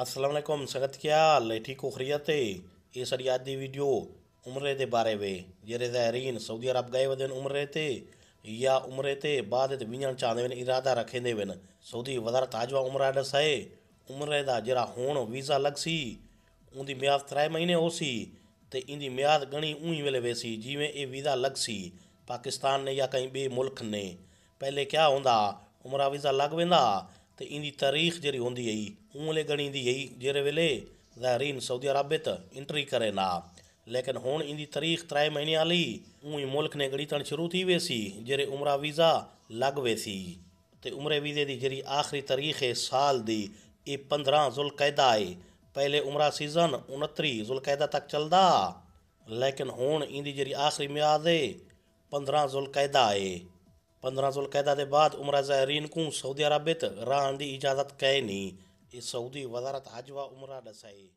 असलम संगत क्या ठीक हो खरीत ये सर याद वीडियो उमरे के बारे में जरे ज़ाहरीन सऊदी अरब गए वे उमरे से या उमरे से बाद चाहते चाहंदे इरादा रखंदे आहिनि सऊदी वज़ारत आजवा उम्र एडस आहे उम्र जा जहिड़ा हुअणु वीज़ा लॻसी उंदी म्याद त्रै महीने होसी ते इनकी म्याद घणी ऊई वेले वेसी जिवें ये वीज़ा लॻसी पाकिस्तान ने या कहीं बे मुल्क ने पहले क्या हूंदा उमरा वीज़ा लग वा ਤੇ ਇੰਦੀ ਤਾਰੀਖ ਜਿਹੜੀ ਹੁੰਦੀ ਹੈ ਉਹਲੇ ਗਣੀ ਦੀ ਹੈ ਜਿਹੜੇ ਵੇਲੇ ਜ਼ਾਹਰੀਨ ਸਾਊਦੀ ਅਰਬਤ ਇੰਟਰੀ ਕਰੇ ਨਾ ਲੇਕਿਨ ਹੁਣ ਇੰਦੀ ਤਾਰੀਖ 3 ਮਹੀਨੇ ਵਾਲੀ ਉਹੀ ਮੁਲਕ ਨੇ ਗੜੀ ਤਣ ਸ਼ੁਰੂ ਥੀ ਵੇਸੀ ਸੀ ਜਿਹੜੇ ਉਮਰਾ ਵੀਜ਼ਾ ਲੱਗ ਵੇਸੀ ਤੇ ਉਮਰੇ ਵੀਜ਼ੇ ਦੀ ਜਿਹੜੀ ਆਖਰੀ ਤਾਰੀਖ ਹੈ ਸਾਲ ਦੀ ਇਹ 15 ਜ਼ੁਲਕਾਇਦਾ ਹੈ ਪਹਿਲੇ ਉਮਰਾ ਸੀਜ਼ਨ 29 ਜ਼ੁਲਕਾਇਦਾ ਤੱਕ ਚੱਲਦਾ ਲੇਕਿਨ ਹੁਣ ਇੰਦੀ ਜਿਹੜੀ ਆਖਰੀ ਮਿਆਦ ਹੈ 15 ਜ਼ੁਲਕਾਇਦਾ ਹੈ पंद्रहं ज़ुल्क़ैदा के बाद उमरा जहरीन को सऊदी अरब ते रहण जी इजाज़त कयनि सऊदी वज़ारत हाजवा उमरा ॾसाई